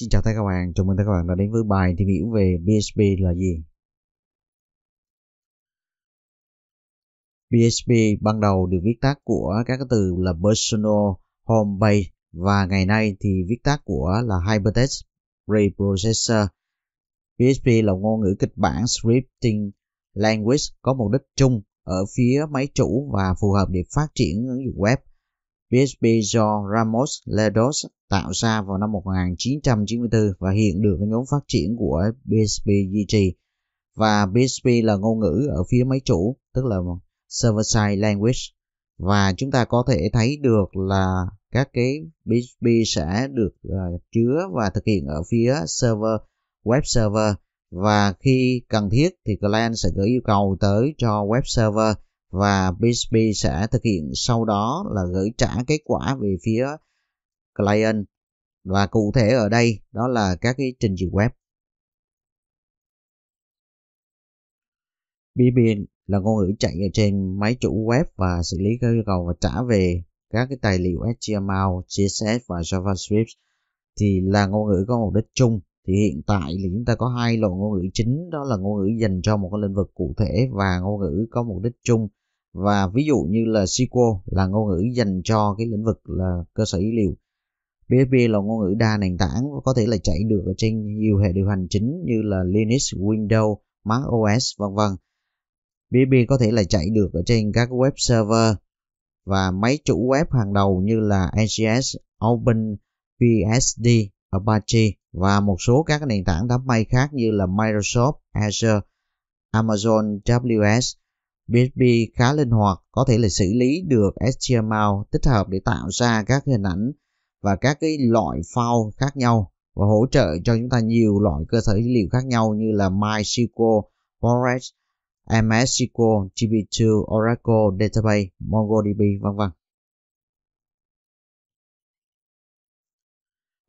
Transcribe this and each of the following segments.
Xin chào tất cả các bạn, chào mừng tất cả các bạn đã đến với bài tìm hiểu về PHP là gì. PHP ban đầu được viết tắt của các từ là Personal, Home Page và ngày nay thì viết tắt của là Hypertext Preprocessor. PHP là ngôn ngữ kịch bản scripting language có mục đích chung ở phía máy chủ và phù hợp để phát triển ứng dụng web PSP do Ramos Ledos tạo ra vào năm 1994 và hiện được nhóm phát triển của PSP duy trì. Và PSP là ngôn ngữ ở phía máy chủ, tức là server-side language. Và chúng ta có thể thấy được là các cái PSP sẽ được uh, chứa và thực hiện ở phía server, web server. Và khi cần thiết thì client sẽ gửi yêu cầu tới cho web server và BSP sẽ thực hiện sau đó là gửi trả kết quả về phía client và cụ thể ở đây đó là các cái trình duyệt web. BPN là ngôn ngữ chạy ở trên máy chủ web và xử lý các yêu cầu và trả về các cái tài liệu HTML, CSS và JavaScript thì là ngôn ngữ có mục đích chung thì hiện tại thì chúng ta có hai loại ngôn ngữ chính đó là ngôn ngữ dành cho một cái lĩnh vực cụ thể và ngôn ngữ có mục đích chung và ví dụ như là SQL là ngôn ngữ dành cho cái lĩnh vực là cơ sở dữ liệu PHP là ngôn ngữ đa nền tảng có thể là chạy được ở trên nhiều hệ điều hành chính như là Linux, Windows, Mac OS vân vân. PHP có thể là chạy được ở trên các web server và máy chủ web hàng đầu như là NCS, OpenBSD, Apache và một số các nền tảng đám mây khác như là Microsoft Azure, Amazon AWS. PHP khá linh hoạt, có thể là xử lý được HTML tích hợp để tạo ra các hình ảnh và các cái loại file khác nhau và hỗ trợ cho chúng ta nhiều loại cơ sở dữ liệu khác nhau như là MySQL, Forest, MS SQL, GB2, Oracle Database, MongoDB vân vân.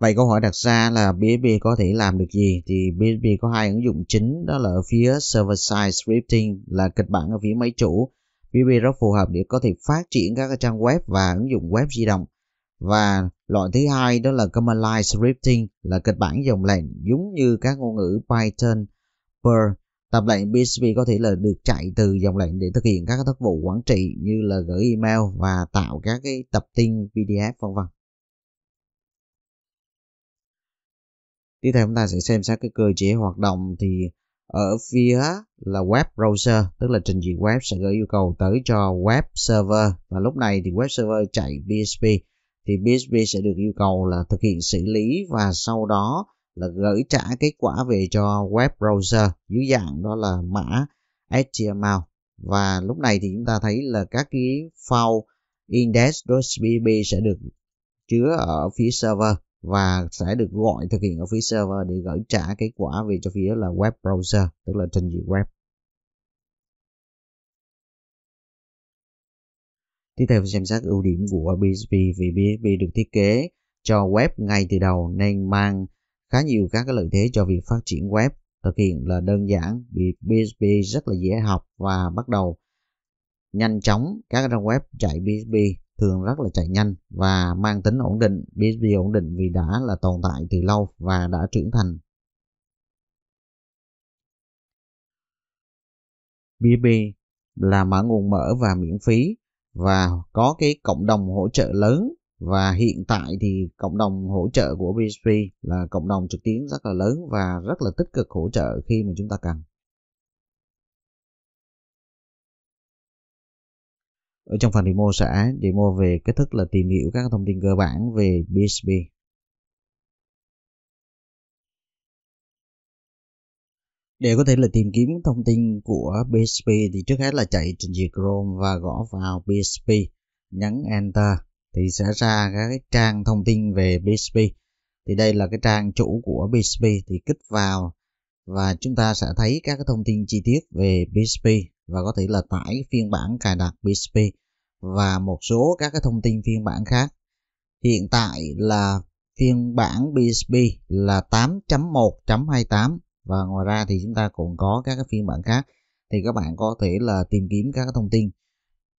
Vậy câu hỏi đặt ra là PHP có thể làm được gì? Thì PHP có hai ứng dụng chính đó là ở phía server side scripting là kịch bản ở phía máy chủ. PHP rất phù hợp để có thể phát triển các trang web và ứng dụng web di động. Và loại thứ hai đó là command line scripting là kịch bản dòng lệnh giống như các ngôn ngữ Python, Perl. Tập lệnh PHP có thể là được chạy từ dòng lệnh để thực hiện các tác vụ quản trị như là gửi email và tạo các cái tập tin PDF vân vân. tiếp theo chúng ta sẽ xem xét cái cơ chế hoạt động thì ở phía là web browser tức là trình duyệt web sẽ gửi yêu cầu tới cho web server và lúc này thì web server chạy PHP thì PHP sẽ được yêu cầu là thực hiện xử lý và sau đó là gửi trả kết quả về cho web browser dưới dạng đó là mã HTML và lúc này thì chúng ta thấy là các cái file index.php sẽ được chứa ở phía server và sẽ được gọi thực hiện ở phía server để gửi trả kết quả về cho phía là web browser tức là trình duyệt web Tiếp theo xem xét ưu điểm của PHP vì PHP được thiết kế cho web ngay từ đầu nên mang khá nhiều các cái lợi thế cho việc phát triển web thực hiện là đơn giản vì PHP rất là dễ học và bắt đầu nhanh chóng các trang web chạy PHP thường rất là chạy nhanh và mang tính ổn định. BSV ổn định vì đã là tồn tại từ lâu và đã trưởng thành. BSV là mã nguồn mở và miễn phí và có cái cộng đồng hỗ trợ lớn và hiện tại thì cộng đồng hỗ trợ của BSV là cộng đồng trực tuyến rất là lớn và rất là tích cực hỗ trợ khi mà chúng ta cần. ở trong phần demo sẽ demo về cách thức là tìm hiểu các thông tin cơ bản về PHP để có thể là tìm kiếm thông tin của PHP thì trước hết là chạy trình duyệt Chrome và gõ vào PHP nhấn Enter thì sẽ ra các cái trang thông tin về PHP thì đây là cái trang chủ của PHP thì kích vào và chúng ta sẽ thấy các thông tin chi tiết về PHP và có thể là tải phiên bản cài đặt PHP và một số các cái thông tin phiên bản khác. Hiện tại là phiên bản PHP là 8.1.28 và ngoài ra thì chúng ta còn có các cái phiên bản khác thì các bạn có thể là tìm kiếm các cái thông tin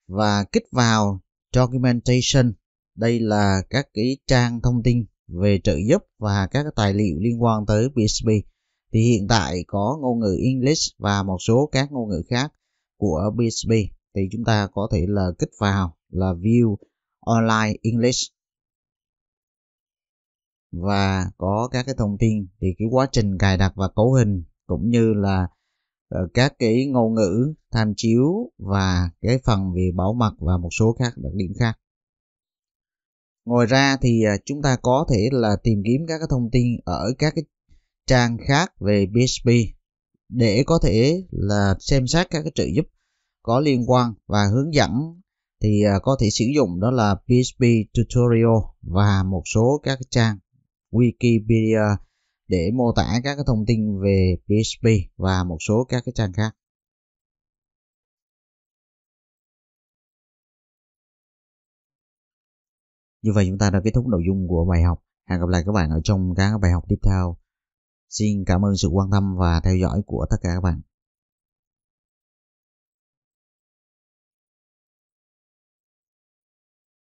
và kích vào documentation đây là các cái trang thông tin về trợ giúp và các cái tài liệu liên quan tới PHP thì hiện tại có ngôn ngữ English và một số các ngôn ngữ khác của BSB thì chúng ta có thể là kích vào là View Online English và có các cái thông tin thì cái quá trình cài đặt và cấu hình cũng như là ờ, các cái ngôn ngữ tham chiếu và cái phần về bảo mật và một số các đặc điểm khác. Ngoài ra thì ờ, chúng ta có thể là tìm kiếm các cái thông tin ở các cái trang khác về PHP để có thể là xem xét các cái trợ giúp có liên quan và hướng dẫn thì à, có thể sử dụng đó là PHP tutorial và một số các trang Wikipedia để mô tả các cái thông tin về PHP và một số các cái trang khác. Như vậy chúng ta đã kết thúc nội dung của bài học. Hẹn gặp lại các bạn ở trong các bài học tiếp theo. Xin cảm ơn sự quan tâm và theo dõi của tất cả các bạn.